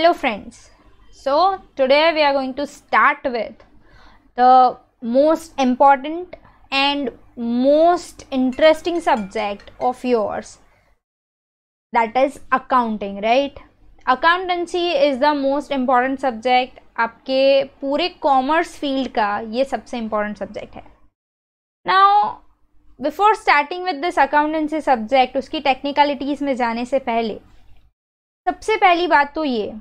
hello friends so today we are going to start with the most important and most interesting subject of yours that is accounting right accountancy is the most important subject आपके पूरे commerce field का ये सबसे important subject है now before starting with this accountancy subject उसकी technicalities में जाने से पहले सबसे पहली बात तो ये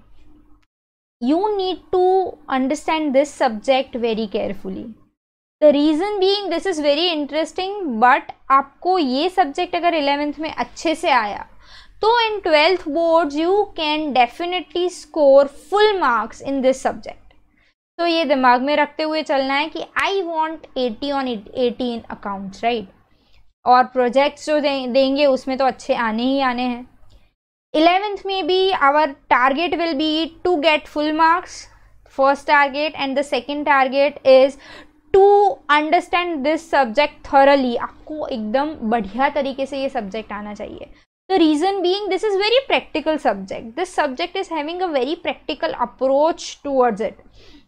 you need to understand this subject very carefully the reason being this is very interesting but आपको ये सब्जेक्ट अगर एलेवेंथ में अच्छे से आया तो in twelfth board you can definitely score full marks in this subject तो ये दिमाग में रखते हुए चलना है कि I want eighty on eighty in accounts right और प्रोजेक्ट्स जो देंगे उसमें तो अच्छे आने ही आने हैं 11th may be our target will be to get full marks first target and the second target is to understand this subject thoroughly आपको एकदम बढ़िया तरीके से ये सब्जेक्ट आना चाहिए the reason being this is very practical subject this subject is having a very practical approach towards it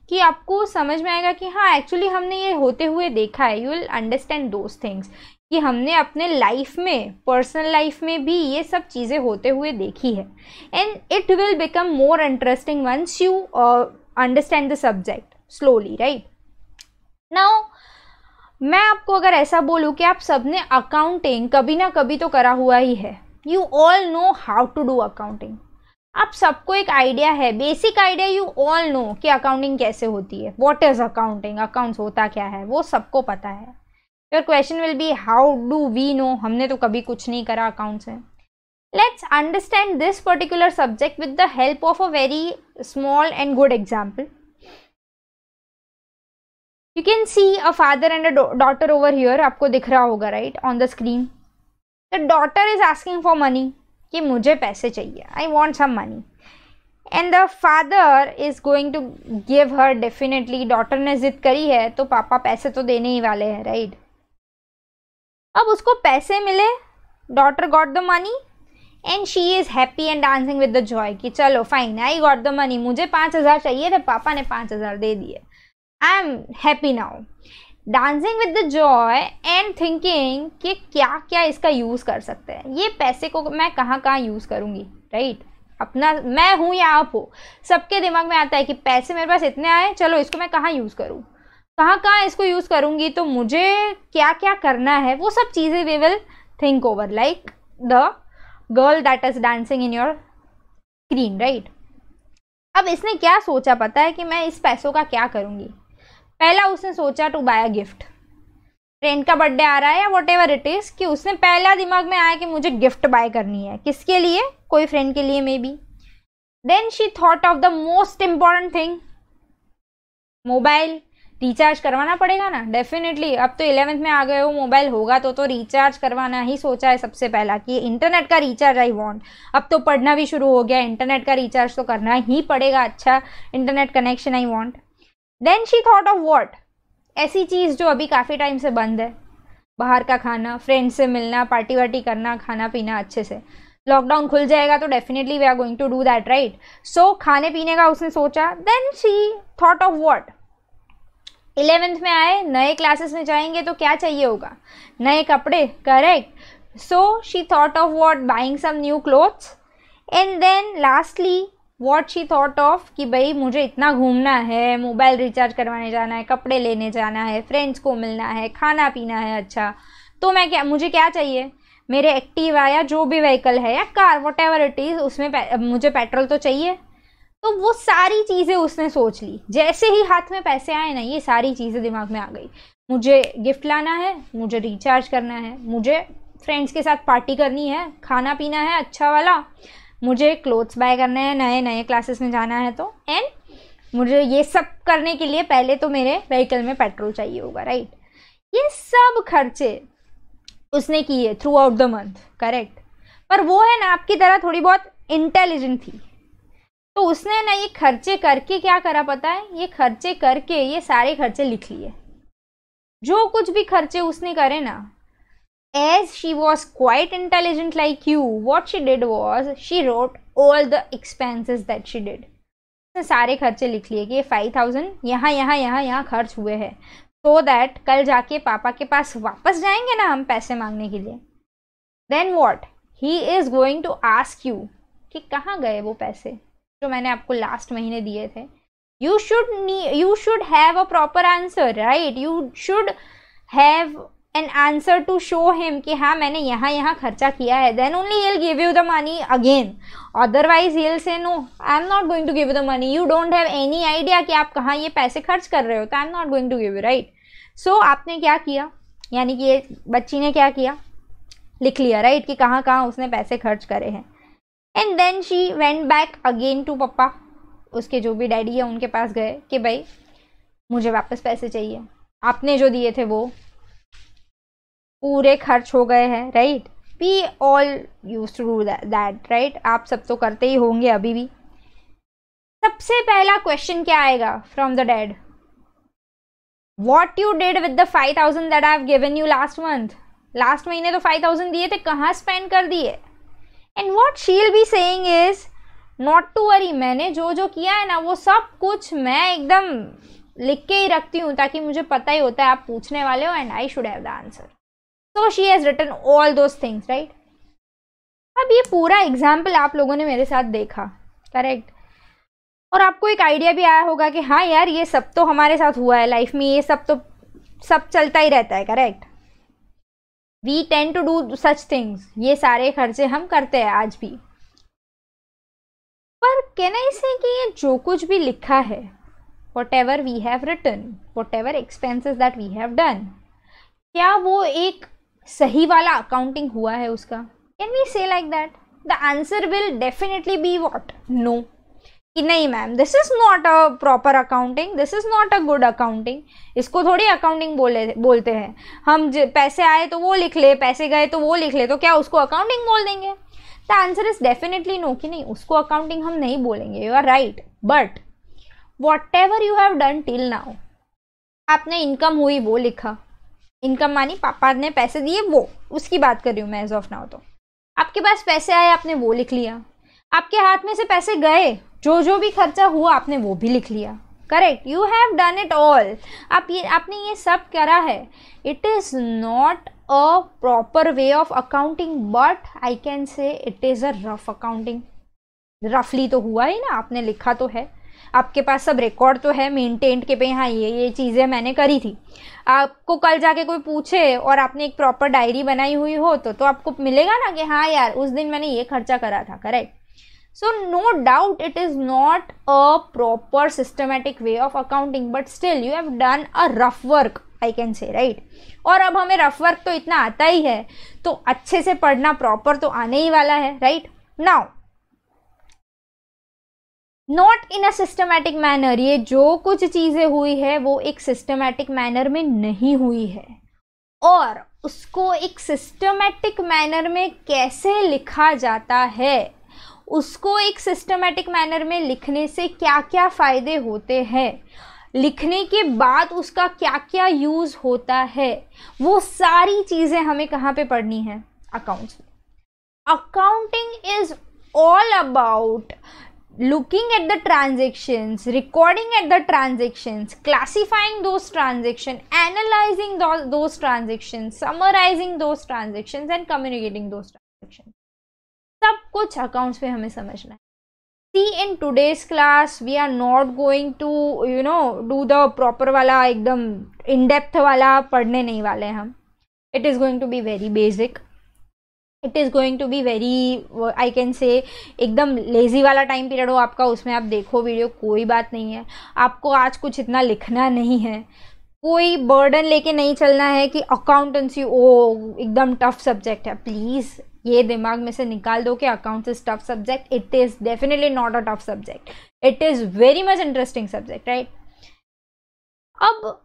कि आपको समझ में आएगा कि हाँ एक्चुअली हमने ये होते हुए देखा है you will understand those things कि हमने अपने लाइफ में पर्सनल लाइफ में भी ये सब चीज़ें होते हुए देखी है and it will become more interesting once you understand the subject slowly right now मैं आपको अगर ऐसा बोलूँ कि आप सबने अकाउंटिंग कभी ना कभी तो करा हुआ ही है you all know how to do accounting आप सबको एक आइडिया है basic idea you all know कि अकाउंटिंग कैसे होती है वॉट इज़ अकाउंटिंग अकाउंट्स होता क्या है वो सबको पता है your question will be how do we know हमने तो कभी कुछ नहीं करा अकाउंट से let's understand this particular subject with the help of a very small and good example you can see a father and a daughter over here आपको दिख रहा होगा right on the screen the daughter is asking for money कि मुझे पैसे चाहिए I want some money and the father is going to give her definitely daughter ने जिद करी है तो पापा पैसे तो देने ही वाले हैं राइट अब उसको पैसे मिले daughter got the money and she is happy and dancing with the joy कि चलो fine I got the money मुझे पाँच हज़ार चाहिए थे पापा ने पाँच हज़ार दे दिए I am happy now dancing with the joy and thinking कि क्या क्या इसका यूज़ कर सकते हैं ये पैसे को मैं कहाँ कहाँ यूज़ करूँगी राइट right? अपना मैं हूँ या आप हो सबके दिमाग में आता है कि पैसे मेरे पास इतने आए चलो इसको मैं कहाँ यूज़ करूँ कहाँ कहाँ इसको यूज़ करूँगी तो मुझे क्या क्या करना है वो सब चीज़ें we will think over like the girl that is dancing in your screen right अब इसने क्या सोचा पता है कि मैं इस पैसों का क्या करूँगी पहला उसने सोचा to buy a gift friend का बर्थडे आ रहा है या वॉट एवर इट इज़ कि उसने पहला दिमाग में आया कि मुझे गिफ्ट बाय करनी है किसके लिए कोई फ्रेंड के लिए maybe then she thought of the most important thing mobile recharge करवाना पड़ेगा ना डेफिनेटली अब तो इलेवेंथ में आ गए हो मोबाइल होगा तो तो रिचार्ज करवाना ही सोचा है सबसे पहला कि इंटरनेट का रिचार्ज आई वांट अब तो पढ़ना भी शुरू हो गया इंटरनेट का रिचार्ज तो करना ही पड़ेगा अच्छा internet connection I want then she thought of what ऐसी चीज़ जो अभी काफ़ी टाइम से बंद है बाहर का खाना फ्रेंड से मिलना पार्टी वार्टी करना खाना पीना अच्छे से लॉकडाउन खुल जाएगा तो definitely we are going to do that right so खाने पीने का उसने सोचा then she thought of what eleventh में आए नए क्लासेस में जाएंगे तो क्या चाहिए होगा नए कपड़े correct so she thought of what buying some new clothes and then lastly what she thought of कि भाई मुझे इतना घूमना है मोबाइल रिचार्ज करवाने जाना है कपड़े लेने जाना है फ्रेंड्स को मिलना है खाना पीना है अच्छा तो मैं क्या मुझे क्या चाहिए मेरे एक्टिवा या जो भी व्हीकल है या car whatever it is उसमें पे, मुझे पेट्रोल तो चाहिए तो वो सारी चीज़ें उसने सोच ली जैसे ही हाथ में पैसे आए ना ये सारी चीज़ें दिमाग में आ गई मुझे गिफ्ट लाना है मुझे रिचार्ज करना है मुझे फ्रेंड्स के साथ पार्टी करनी है खाना पीना है अच्छा वाला मुझे क्लोथ्स बाय करने हैं नए नए क्लासेस में जाना है तो एंड मुझे ये सब करने के लिए पहले तो मेरे व्हीकल में पेट्रोल चाहिए होगा राइट ये सब खर्चे उसने किए throughout the month correct पर वो है ना आपकी तरह थोड़ी बहुत इंटेलिजेंट थी तो उसने ना ये खर्चे करके क्या करा पता है ये खर्चे करके ये सारे खर्चे लिख लिए जो कुछ भी खर्चे उसने करे ना as she was quite intelligent like you what she did was she wrote all the expenses that she did उसने सारे खर्चे लिख लिए कि ये फाइव थाउजेंड यहाँ यहाँ यहाँ यहाँ खर्च हुए हैं सो दैट कल जाके पापा के पास वापस जाएंगे ना हम पैसे मांगने के लिए then what he is going to ask you कि कहाँ गए वो पैसे जो मैंने आपको लास्ट महीने दिए थे you should you should have a proper answer right you should have an answer to show him कि हाँ मैंने यहाँ यहाँ खर्चा किया है then only he'll give you the money again otherwise he'll say no I am not going to give you the money you don't have any idea कि आप कहाँ ये पैसे खर्च कर रहे हो तो I am not going to give you right so आपने क्या किया यानी कि ये बच्ची ने क्या किया लिख लिया राइट right? कि कहाँ कहाँ उसने पैसे खर्च करे हैं and then she went back again to पप्पा उसके जो भी डैडी है उनके पास गए कि भाई मुझे वापस पैसे चाहिए आपने जो दिए थे वो पूरे खर्च हो गए हैं right we all use to do that right आप सब तो करते ही होंगे अभी भी सबसे पहला क्वेश्चन क्या आएगा from the dad what you did with the five thousand that I have given you last month लास्ट महीने तो फाइव थाउजेंड दिए थे कहाँ स्पेंड कर दिए and what she'll be saying is not to worry मैंने जो जो किया है ना वो सब कुछ मैं एकदम लिख के ही रखती हूँ ताकि मुझे पता ही होता है आप पूछने वाले हो and I should have the answer so she has written all those things right अब ये पूरा एग्जाम्पल आप लोगों ने मेरे साथ देखा करेक्ट और आपको एक आइडिया भी आया होगा कि हाँ यार ये सब तो हमारे साथ हुआ है लाइफ में ये सब तो सब चलता ही रहता है correct we tend to do such things ये सारे खर्चे हम करते हैं आज भी पर कहना इसे कि ये जो कुछ भी लिखा है whatever we have written whatever expenses that we have done क्या वो एक सही वाला अकाउंटिंग हुआ है उसका can we say like that the answer will definitely be what no कि नहीं ma'am this is not a proper accounting this is not a good accounting इसको थोड़ी अकाउंटिंग बोले बोलते हैं हम पैसे आए तो वो लिख ले पैसे गए तो वो लिख ले तो क्या उसको अकाउंटिंग बोल देंगे the answer is definitely no कि नहीं उसको अकाउंटिंग हम नहीं बोलेंगे you are right but whatever you have done till now आपने इनकम हुई वो लिखा इनकम मानी पापा ने पैसे दिए वो उसकी बात कर रही हूँ मैं एज ऑफ नाउ तो आपके पास पैसे आए आपने वो लिख लिया आपके हाथ में से पैसे गए जो जो भी खर्चा हुआ आपने वो भी लिख लिया correct you have done it all आप ये आपने ये सब करा है it is not a proper way of accounting but I can say it is a rough accounting रफली तो हुआ ही ना आपने लिखा तो है आपके पास सब रिकॉर्ड तो है मेनटेन के पे हाँ ये ये चीज़ें मैंने करी थी आपको कल जाके कोई पूछे और आपने एक प्रॉपर डायरी बनाई हुई हो तो तो आपको मिलेगा ना कि हाँ यार उस दिन मैंने ये खर्चा करा था correct so no doubt it is not a proper systematic way of accounting but still you have done a rough work I can say right और अब हमें रफ वर्क तो इतना आता ही है तो अच्छे से पढ़ना प्रॉपर तो आने ही वाला है right now not in a systematic manner ये जो कुछ चीज़ें हुई है वो एक सिस्टमैटिक मैनर में नहीं हुई है और उसको एक सिस्टमैटिक मैनर में कैसे लिखा जाता है उसको एक सिस्टमेटिक मैनर में लिखने से क्या क्या फ़ायदे होते हैं लिखने के बाद उसका क्या क्या यूज़ होता है वो सारी चीज़ें हमें कहाँ पे पढ़नी है अकाउंट्स में accounting is all about looking at the transactions recording at the transactions classifying those transaction analysing those transaction summarising those transaction and communicating those सब कुछ अकाउंट्स पे हमें समझना है see in today's class we are not going to you know do the proper वाला एकदम in depth वाला पढ़ने नहीं वाले हम it is going to be very basic it is going to be very I can say एकदम lazy वाला time period हो आपका उसमें आप देखो वीडियो कोई बात नहीं है आपको आज कुछ इतना लिखना नहीं है कोई बर्डन लेके नहीं चलना है कि अकाउंटेंसी ओ एकदम टफ सब्जेक्ट है प्लीज़ ये दिमाग में से निकाल दो कि accounts is tough subject it is definitely not a tough subject it is very much interesting subject right अब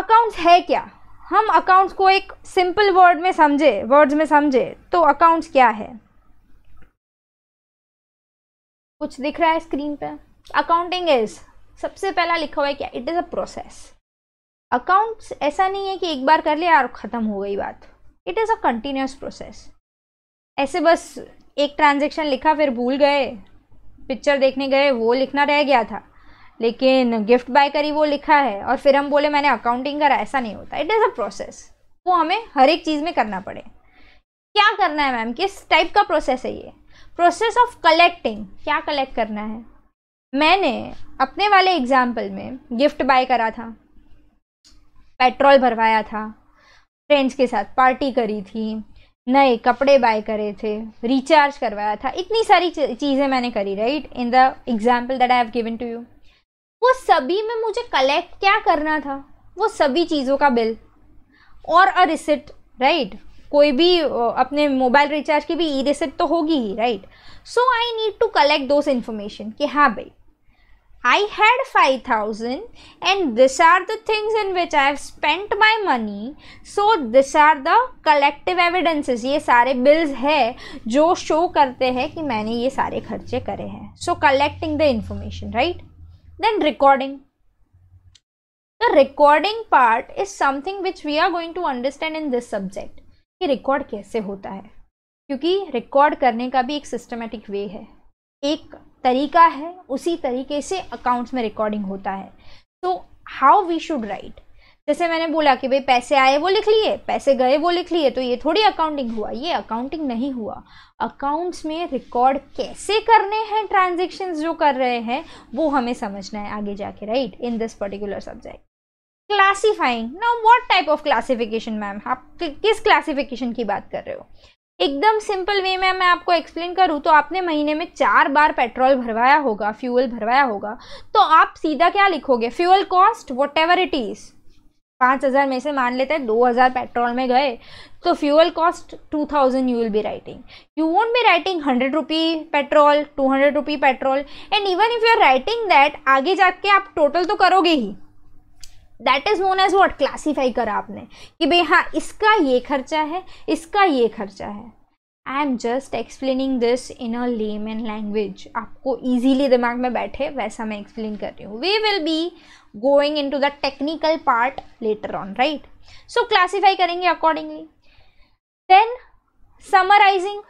अकाउंट्स है क्या हम अकाउंट्स को एक सिंपल वर्ड में समझे वर्ड्स में समझे तो अकाउंट्स क्या है कुछ दिख रहा है स्क्रीन पे अकाउंटिंग इज सबसे पहला लिखा हुआ है क्या it is a process accounts ऐसा नहीं है कि एक बार कर लिया और ख़त्म हो गई बात it is a continuous process ऐसे बस एक ट्रांजेक्शन लिखा फिर भूल गए पिक्चर देखने गए वो लिखना रह गया था लेकिन गिफ्ट बाय करी वो लिखा है और फिर हम बोले मैंने अकाउंटिंग करा ऐसा नहीं होता इट इज़ अ प्रोसेस वो हमें हर एक चीज़ में करना पड़े क्या करना है मैम किस टाइप का प्रोसेस है ये प्रोसेस ऑफ कलेक्टिंग क्या कलेक्ट करना है मैंने अपने वाले एग्जाम्पल में गिफ्ट बाय करा था पेट्रोल भरवाया था फ्रेंड्स के साथ पार्टी करी थी नए कपड़े बाय करे थे रिचार्ज करवाया था इतनी सारी चीज़ें मैंने करी right in the example that I have given to you वो सभी में मुझे कलेक्ट क्या करना था वो सभी चीज़ों का बिल और अ रिसिट राइट कोई भी अपने मोबाइल रिचार्ज की भी ई रिसिट तो होगी ही right so I need to collect those information कि हाँ भाई I had 5000 and these are the things in which I have spent my money. So these are the collective evidences. ये सारे bills है जो show करते हैं कि मैंने ये सारे खर्चे करे हैं So collecting the information, right? Then recording. The recording part is something which we are going to understand in this subject. कि record कैसे होता है क्योंकि record करने का भी एक systematic way है एक तरीका है उसी तरीके से अकाउंट्स में रिकॉर्डिंग होता है तो हाउ वी शुड राइट जैसे मैंने बोला कि भाई पैसे आए वो लिख लिए पैसे गए वो लिख लिए तो ये थोड़ी अकाउंटिंग हुआ ये अकाउंटिंग नहीं हुआ अकाउंट्स में रिकॉर्ड कैसे करने हैं ट्रांजेक्शन्स जो कर रहे हैं वो हमें समझना है आगे जाके right in this particular subject classifying now what type of classification ma'am आप किस क्लासिफिकेशन की बात कर रहे हो एकदम सिंपल वे में मैं आपको एक्सप्लेन करूँ तो आपने महीने में चार बार पेट्रोल भरवाया होगा फ्यूल भरवाया होगा तो आप सीधा क्या लिखोगे fuel cost whatever it is पाँच हज़ार में से मान लेते हैं दो हज़ार पेट्रोल में गए तो fuel cost two thousand you will be writing you won't be writing hundred rupee petrol two hundred rupee petrol and even if you are writing that आगे जाके आप टोटल तो करोगे ही that is known as what classify करा आपने कि भाई हाँ इसका ये खर्चा है इसका ये खर्चा है I am just explaining this in a layman language आपको ईजीली दिमाग में बैठे वैसा मैं एक्सप्लेन कर रही हूँ we will be going into the technical part later on right so classify करेंगे accordingly then summarising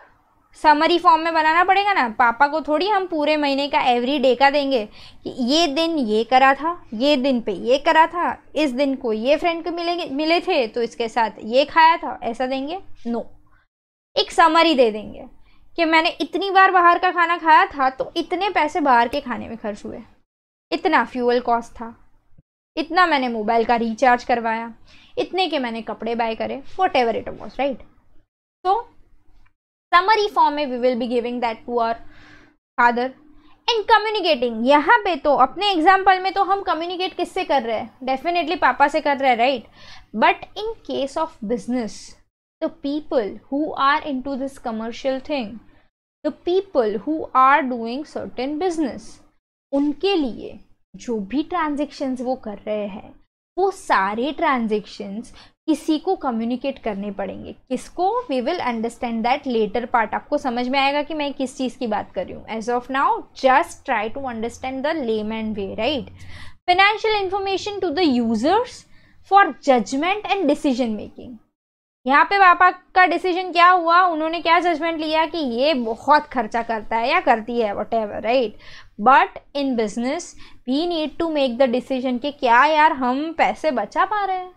summary form में बनाना पड़ेगा ना पापा को थोड़ी हम पूरे महीने का एवरी डे का देंगे कि ये दिन ये करा था ये दिन पे ये करा था इस दिन को ये फ्रेंड को मिलेंगे मिले थे तो इसके साथ ये खाया था ऐसा देंगे नो एक समरी दे देंगे कि मैंने इतनी बार बाहर का खाना खाया था तो इतने पैसे बाहर के खाने में खर्च हुए इतना फ्यूअल कॉस्ट था इतना मैंने मोबाइल का रिचार्ज करवाया इतने के मैंने कपड़े बाय करे whatever it was right तो समरी फॉर्म में we will be giving that to our father and communicating यहाँ पे तो अपने एग्जाम्पल में तो हम कम्युनिकेट किससे कर रहे हैं डेफिनेटली पापा से कर रहे हैं right but in case of business the people who are into this commercial thing the people who are doing certain business उनके लिए जो भी ट्रांजेक्शन्स वो कर रहे हैं वो सारे ट्रांजेक्शन्स किसी को कम्युनिकेट करने पड़ेंगे किसको we will understand that later part आपको समझ में आएगा कि मैं किस चीज़ की बात कर रही हूँ as of now just try to understand the layman way right financial information to the users for judgement and decision making यहाँ पे पापा का डिसीजन क्या हुआ उन्होंने क्या जजमेंट लिया कि ये बहुत खर्चा करता है या करती है whatever right but in business we need to make the decision कि क्या यार हम पैसे बचा पा रहे हैं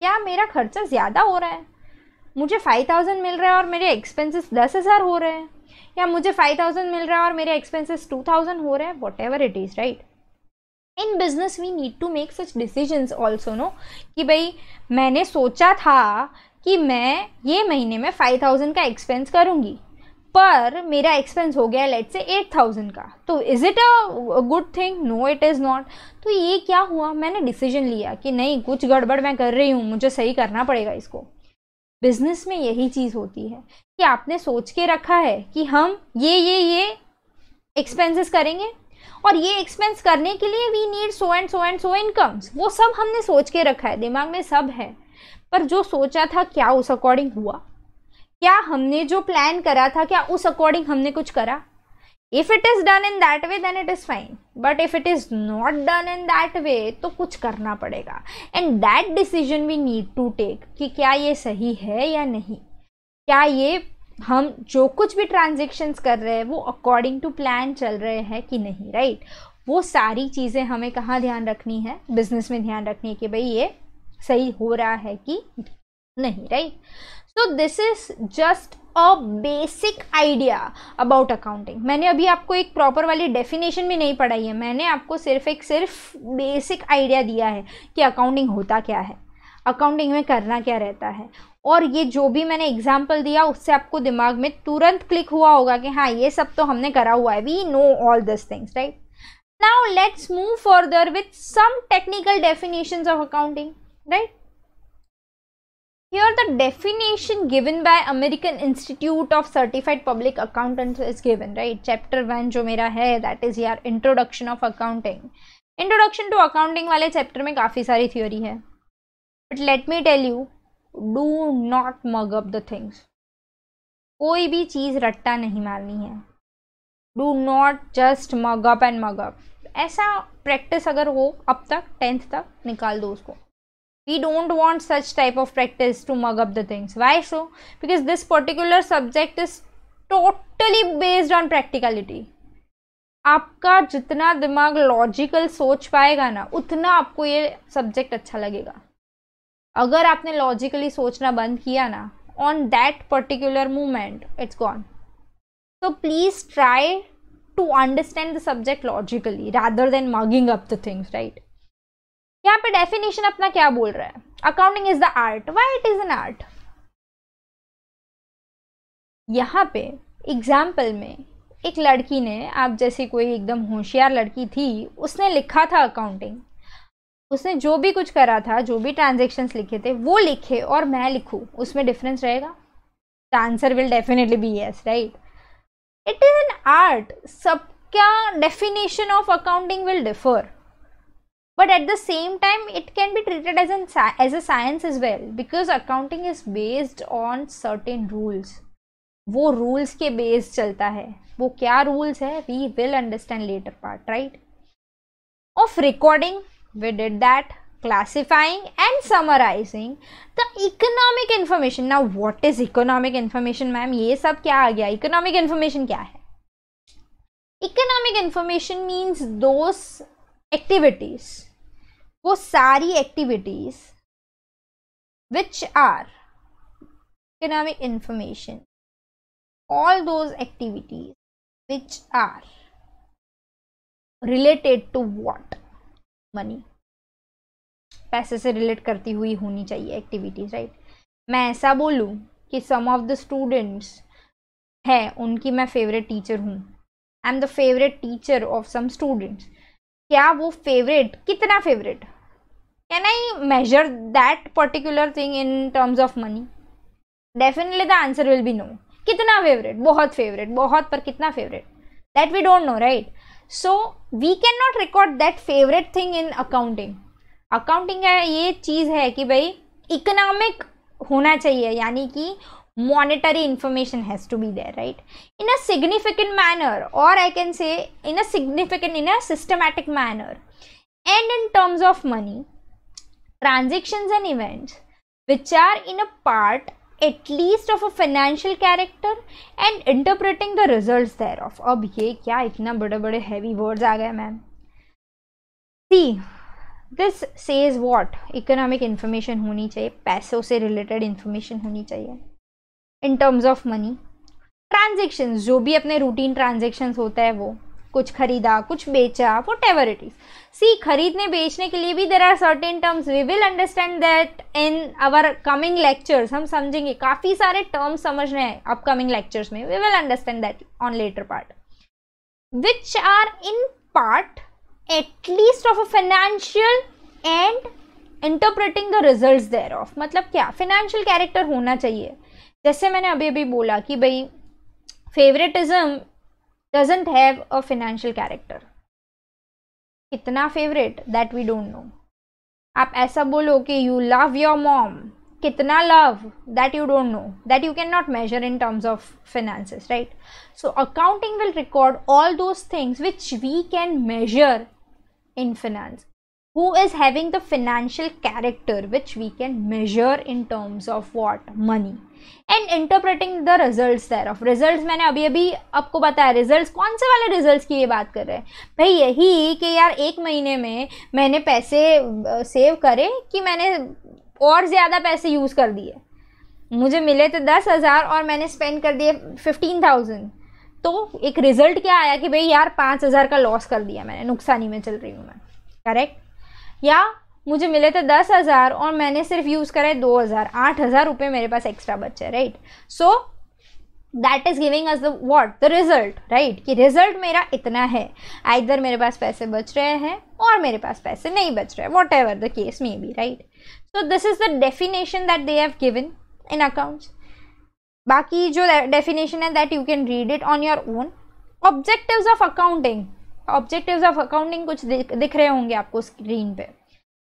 क्या मेरा खर्चा ज़्यादा हो रहा है मुझे फाइव थाउजेंड मिल रहा है और मेरे एक्सपेंसेस दस हज़ार हो रहे हैं या मुझे फाइव थाउजेंड मिल रहा है और मेरे एक्सपेंसेस टू थाउजेंड हो रहे हैं whatever it is right in business we need to make such decisions also no कि भाई मैंने सोचा था कि मैं ये महीने में फाइव थाउजेंड का एक्सपेंस करूँगी पर मेरा एक्सपेंस हो गया लेट से एट थाउजेंड का तो is it a good thing no it is not तो ये क्या हुआ मैंने डिसीजन लिया कि नहीं कुछ गड़बड़ मैं कर रही हूँ मुझे सही करना पड़ेगा इसको बिजनेस में यही चीज़ होती है कि आपने सोच के रखा है कि हम ये ये ये एक्सपेंसेस करेंगे और ये एक्सपेंस करने के लिए we need so and so and so incomes वो सब हमने सोच के रखा है दिमाग में सब है पर जो सोचा था क्या उस अकॉर्डिंग हुआ क्या हमने जो प्लान करा था क्या उस अकॉर्डिंग हमने कुछ करा if it is done in that way then it is fine but if it is not done in that way तो कुछ करना पड़ेगा and that decision we need to take कि क्या ये सही है या नहीं क्या ये हम जो कुछ भी ट्रांजेक्शन्स कर रहे हैं वो अकॉर्डिंग टू प्लान चल रहे हैं कि नहीं राइट right? वो सारी चीज़ें हमें कहाँ ध्यान रखनी है बिजनेस में ध्यान रखनी है कि भाई ये सही हो रहा है कि नहीं right right? So this is just a basic idea about accounting मैंने अभी आपको एक प्रॉपर वाली डेफिनेशन भी नहीं पढ़ाई है मैंने आपको सिर्फ एक सिर्फ बेसिक आइडिया दिया है कि अकाउंटिंग होता क्या है अकाउंटिंग में करना क्या रहता है और ये जो भी मैंने एग्जाम्पल दिया उससे आपको दिमाग में तुरंत क्लिक हुआ होगा कि हाँ ये सब तो हमने करा हुआ है we know all this things right now let's move further with some technical definitions of accounting right Here the definition given by American Institute of Certified Public Accountants is given, right? Chapter 1 jo mera hai that is your introduction of accounting. Introduction to accounting wale chapter mein kafi sari theory hai but let me tell you do not mug up the things कोई भी चीज़ रट्टा नहीं मारनी है do not just mug up and mug up ऐसा practice अगर हो अब तक टेंथ तक निकाल दो उसको we don't want such type of practice to mug up the things why so because this particular subject is totally based on practicality आपका जितना दिमाग लॉजिकल सोच पाएगा ना उतना आपको ये सब्जेक्ट अच्छा लगेगा अगर आपने लॉजिकली सोचना बंद किया ना on that particular moment it's gone so please try to understand the subject logically rather than mugging up the things right यहाँ पे डेफिनेशन अपना क्या बोल रहा है accounting is the art why it is an art यहाँ पे example में एक लड़की ने आप जैसे कोई एकदम होशियार लड़की थी उसने लिखा था अकाउंटिंग उसने जो भी कुछ करा था जो भी ट्रांजेक्शन्स लिखे थे वो लिखे और मैं लिखूँ उसमें डिफरेंस रहेगा the answer will definitely be yes right it is an art सबका definition of accounting will differ but at the same time it can be treated as an as a science as well because accounting is based on certain rules wo rules ke base chalta hai wo kya rules hai we will understand later part right of recording we did that classifying and summarizing the economic information now what is economic information ma'am ye sab kya aa gaya economic information kya hai economic information means those activities वो सारी activities which are के नाम है information all those activities which are related to what money पैसे से relate करती हुई होनी चाहिए एक्टिविटीज राइट मैं ऐसा बोलूँ कि सम ऑफ द स्टूडेंट्स हैं उनकी मैं फेवरेट टीचर हूँ I am the favourite teacher of some students क्या वो फेवरेट कितना favourite can I measure that particular thing in terms of money definitely the answer will be no कितना favourite बहुत favourite बहुत पर कितना favourite that we don't know right so we can not record that favourite thing in accounting accounting का ये चीज़ है कि भाई इकोनॉमिक होना चाहिए यानी कि monetary information has to be there right in a significant manner or i can say in a significant in a systematic manner and in terms of money transactions and events which are in a part at least of a financial character and interpreting the results thereof ab ye kya itna बड़े बड़े heavy words aa gaye ma'am see this says what economic information honi chahiye paiso se related information honi chahiye in terms of money transaction जो भी अपने routine transaction होता है वो कुछ खरीदा कुछ बेचा whatever it is see खरीदने बेचने के लिए भी there are certain terms we will understand that in our coming lectures हम समझेंगे काफ़ी सारे टर्म्स समझने हैं अपकमिंग लेक्चर्स में we will understand that on later part which are in part at least of a financial and interpreting the result thereof मतलब क्या financial character होना चाहिए जैसे मैंने अभी अभी बोला कि भाई favouritism doesn't have a financial character कितना favourite that we don't know आप ऐसा बोलो कि यू लव योर मॉम कितना love that you don't know that you can not measure in terms of finance right so accounting will record all those things which we can measure in finance who is having the financial character which we can measure in terms of what money and interpreting the result there of result मैंने अभी अभी आपको बताया result कौन से वाले result की ये बात कर रहे हैं भाई यही कि यार एक महीने में मैंने पैसे सेव करे कि मैंने और ज़्यादा पैसे यूज़ कर दिए मुझे मिले थे दस हज़ार और मैंने स्पेंड कर दिए फिफ्टीन थाउजेंड तो एक रिज़ल्ट क्या आया कि भाई यार पाँच हज़ार का लॉस कर दिया मैंने नुकसानी में चल रही हूँ मैं करेक्ट या मुझे मिले थे दस हज़ार और मैंने सिर्फ यूज़ करे दो हज़ार आठ हज़ार रुपये मेरे पास एक्स्ट्रा बचे right so that is giving us the what the result right कि रिजल्ट मेरा इतना है इधर मेरे पास पैसे बच रहे हैं और मेरे पास पैसे नहीं बच रहे whatever the case may be right so this is the definition that they have given in accounts बाकी जो डेफिनेशन है that you can read it on your own objectives of accounting objectives of accounting कुछ दिख, दिख रहे होंगे आपको screen पे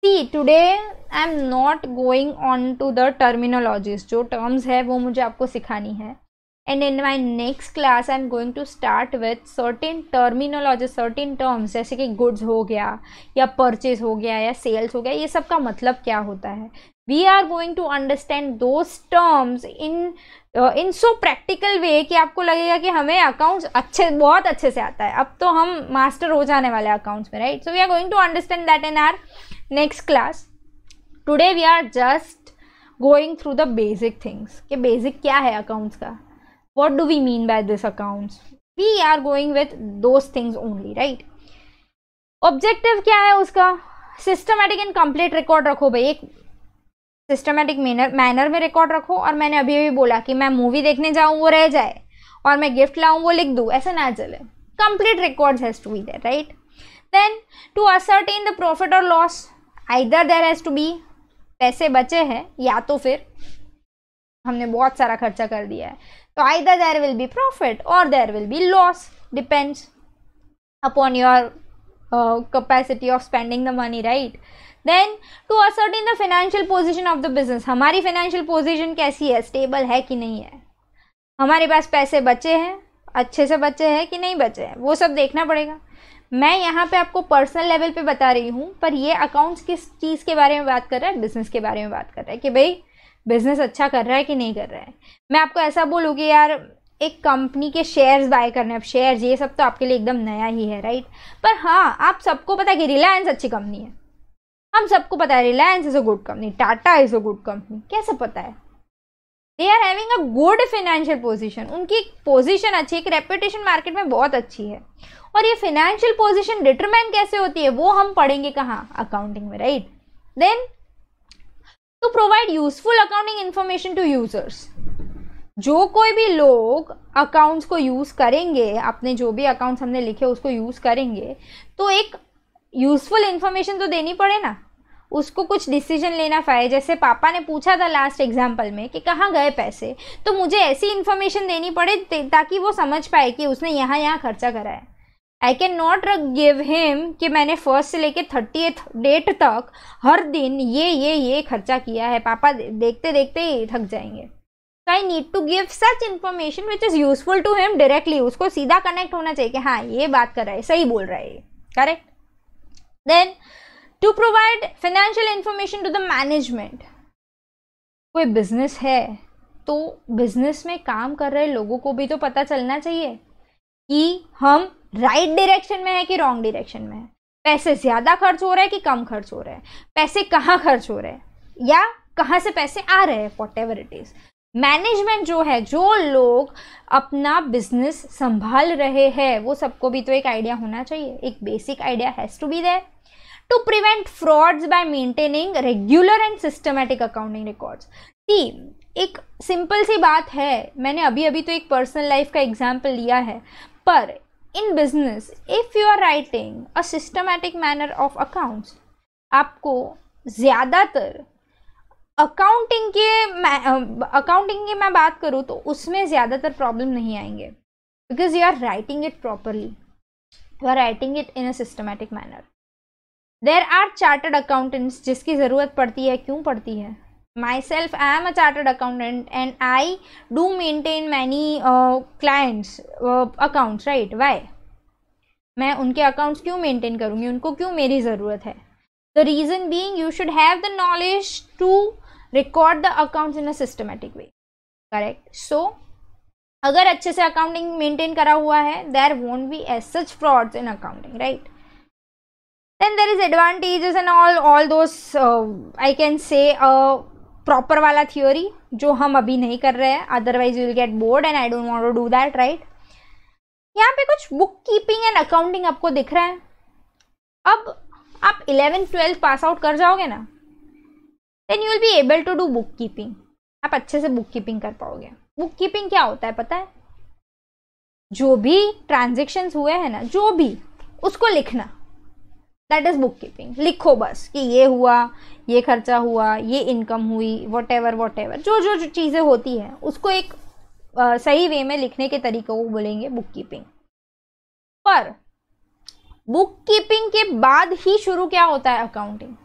see today I am not going on to the terminologies जो टर्म्स है वो मुझे आपको सिखानी है and in my next class I'm going to start with certain terminology certain terms जैसे कि goods हो गया या purchase हो गया या sales हो गया ये सब का मतलब क्या होता है we are going to understand those terms in in so practical way कि आपको लगेगा कि हमें अकाउंट्स अच्छे बहुत अच्छे से आता है अब तो हम मास्टर हो जाने वाले अकाउंट्स में right so we are going to understand that in our next class today we are just going through the basic things कि बेसिक क्या है अकाउंट्स का what do we mean by this accounts we are going with those things only right objective क्या है उसका systematic and complete record रखो भाई एक सिस्टमेटिक मैनर मैनर में रिकॉर्ड रखो और मैंने अभी भी बोला कि मैं मूवी देखने जाऊँ वो रह जाए और मैं गिफ्ट लाऊँ वो लिख दूँ ऐसा ना चले complete record has to be there right then to ascertain the profit और loss either there has to be पैसे बचे हैं या तो फिर हमने बहुत सारा खर्चा कर दिया है So either there will be profit or there will be loss depends upon your uh, capacity of spending the money right then to ascertain the financial position of the business हमारी financial position कैसी है stable है कि नहीं है हमारे पास पैसे बचे हैं अच्छे से बचे हैं कि नहीं बचे हैं वो सब देखना पड़ेगा मैं यहाँ पे आपको पर्सनल लेवल पे बता रही हूँ पर ये अकाउंट्स किस चीज़ के बारे में बात कर रहा है बिजनेस के बारे में बात कर रहा है कि भाई बिज़नेस अच्छा कर रहा है कि नहीं कर रहा है मैं आपको ऐसा बोलूँ कि यार एक कंपनी के शेयर्स बाय करने अब शेयर्स ये सब तो आपके लिए एकदम नया ही है राइट पर हाँ आप सबको पता है कि रिलायंस अच्छी कंपनी है हम सबको पता है Reliance is a good company Tata is a good company कैसे पता है they are having a good financial position उनकी एक पोजिशन अच्छी एक रेपुटेशन मार्केट में बहुत अच्छी है और ये फिनेंशियल पोजिशन डिटरमाइन कैसे होती है वो हम पढ़ेंगे कहाँ अकाउंटिंग में right then to provide useful accounting information to users जो कोई भी लोग अकाउंट्स को यूज़ करेंगे अपने जो भी अकाउंट्स हमने लिखे उसको यूज़ करेंगे तो एक यूज़फुल इन्फॉर्मेशन तो देनी पड़े ना उसको कुछ डिसीजन लेना पाए जैसे पापा ने पूछा था लास्ट एग्जाम्पल में कि कहाँ गए पैसे तो मुझे ऐसी इन्फॉर्मेशन देनी पड़े ताकि वो समझ पाए कि उसने यहाँ यहाँ खर्चा करा है I can not give him कि मैंने फर्स्ट से लेके थर्टी डेट तक हर दिन ये ये ये खर्चा किया है पापा देखते देखते ही थक जाएंगे तो I need to give such information which is useful to him directly उसको सीधा कनेक्ट होना चाहिए कि हाँ ये बात कर रहा है सही बोल रहा है ये correct then to provide financial information to the management कोई बिजनेस है तो बिजनेस में काम कर रहे लोगों को भी तो पता चलना चाहिए कि हम राइट right डायरेक्शन में है कि रॉन्ग डायरेक्शन में है पैसे ज़्यादा खर्च हो रहे हैं कि कम खर्च हो रहे हैं पैसे कहाँ खर्च हो रहे हैं या कहाँ से पैसे आ रहे हैं whatever it is management जो है जो लोग अपना बिजनेस संभाल रहे हैं वो सबको भी तो एक आइडिया होना चाहिए एक basic idea has to be there to prevent frauds by maintaining regular and systematic accounting records see एक सिंपल सी बात है मैंने अभी अभी तो एक पर्सनल लाइफ का एग्जाम्पल लिया है पर in business if you are writing a systematic manner of accounts आपको ज़्यादातर अकाउंटिंग के मैं अकाउंटिंग की मैं बात करूँ तो उसमें ज़्यादातर प्रॉब्लम नहीं आएंगे because you are writing it properly you are writing it in a systematic manner there are chartered accountants जिसकी ज़रूरत पड़ती है क्यों पड़ती है myself I am a chart accountant and I do many many clients accounts right why मैं उनके accounts क्यों मेनटेन करूँगी उनको क्यों मेरी ज़रूरत है the reason being you should have the knowledge to record the accounts in a systematic way correct so अगर अच्छे से अकाउंटिंग मेंटेन करा हुआ है there won't be as such fraud in accounting right then there is advantages and all all those I can say proper वाला theory जो हम अभी नहीं कर रहे हैं otherwise you will get bored and I don't want to do that right यहाँ पे कुछ बुक कीपिंग एंड अकाउंटिंग आपको दिख रहा है अब आप इलेवेंथ ट्वेल्थ पास आउट कर जाओगे ना then you will be able to do bookkeeping आप अच्छे से बुक कीपिंग कर पाओगे बुक कीपिंग क्या होता है पता है जो भी ट्रांजेक्शन्स हुए हैं ना जो भी उसको लिखना दैट इज़ बुक कीपिंग लिखो बस कि ये हुआ ये खर्चा हुआ ये इनकम हुई वॉट एवर वॉट एवर जो जो, चीज़ें होती हैं उसको एक आ, सही वे में लिखने के तरीकों को बोलेंगे बुक कीपिंग पर बुक कीपिंग के बाद ही शुरू क्या होता है अकाउंटिंग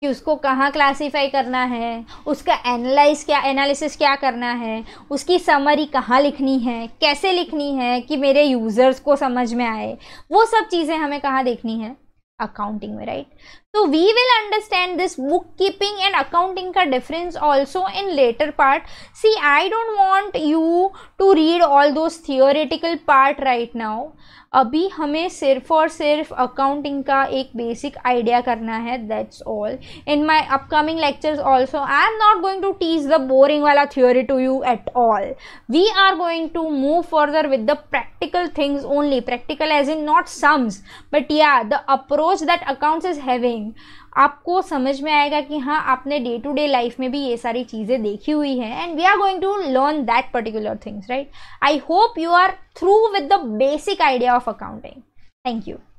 कि उसको कहाँ क्लासीफाई करना है उसका एनालाइज क्या एनालिसिस क्या करना है उसकी समरी कहाँ लिखनी है कैसे लिखनी है कि मेरे यूज़र्स को समझ में आए वो सब चीज़ें हमें कहाँ देखनी है accounting right so we will understand this bookkeeping and accounting ka difference also in later part see i don't want you to read all those theoretical part right now अभी हमें सिर्फ और सिर्फ अकाउंटिंग का एक बेसिक आइडिया करना है that's all in my upcoming lectures also I am not going to teach the boring वाला theory to you at all we are going to move further with the practical things only practical as in not sums but yeah the approach that accounts is having आपको समझ में आएगा कि हाँ आपने day to day life में भी ये सारी चीज़ें देखी हुई हैं and we are going to learn that particular things right I hope you are through with the basic idea of accounting thank you